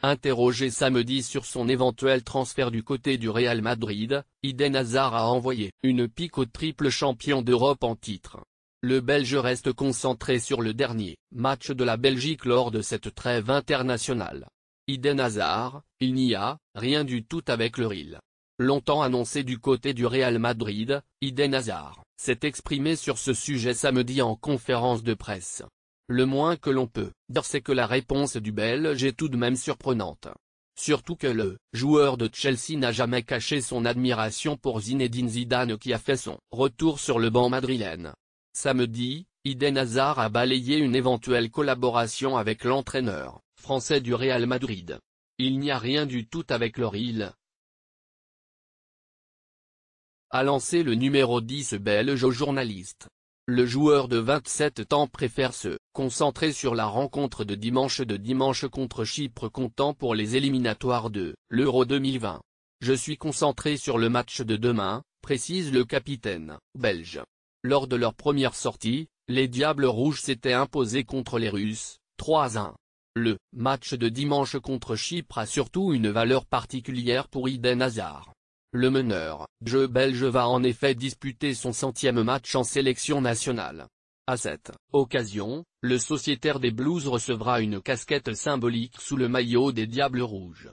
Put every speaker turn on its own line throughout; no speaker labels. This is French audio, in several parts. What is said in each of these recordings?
Interrogé samedi sur son éventuel transfert du côté du Real Madrid, Eden Hazard a envoyé une pique au triple champion d'Europe en titre. Le Belge reste concentré sur le dernier match de la Belgique lors de cette trêve internationale. Iden Hazard, il n'y a rien du tout avec le Real. Longtemps annoncé du côté du Real Madrid, Iden Hazard s'est exprimé sur ce sujet samedi en conférence de presse. Le moins que l'on peut dire c'est que la réponse du Belge est tout de même surprenante. Surtout que le joueur de Chelsea n'a jamais caché son admiration pour Zinedine Zidane qui a fait son retour sur le banc madrilène. Samedi, Eden Hazard a balayé une éventuelle collaboration avec l'entraîneur français du Real Madrid. Il n'y a rien du tout avec leur île. A lancé le numéro 10 belge aux journalistes. Le joueur de 27 ans préfère se concentrer sur la rencontre de dimanche de dimanche contre Chypre comptant pour les éliminatoires de l'Euro 2020. Je suis concentré sur le match de demain, précise le capitaine belge. Lors de leur première sortie, les Diables Rouges s'étaient imposés contre les Russes, 3-1. Le match de dimanche contre Chypre a surtout une valeur particulière pour Iden Hazard. Le meneur, jeu belge va en effet disputer son centième match en sélection nationale. À cette occasion, le sociétaire des Blues recevra une casquette symbolique sous le maillot des Diables Rouges.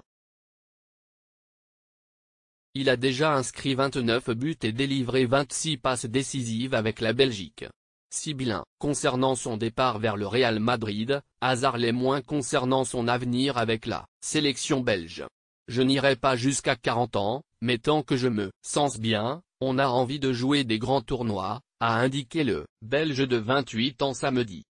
Il a déjà inscrit 29 buts et délivré 26 passes décisives avec la Belgique. Sibylin, concernant son départ vers le Real Madrid, hasard les moins concernant son avenir avec la sélection belge. Je n'irai pas jusqu'à 40 ans, mais tant que je me sens bien, on a envie de jouer des grands tournois, a indiqué le Belge de 28 ans samedi.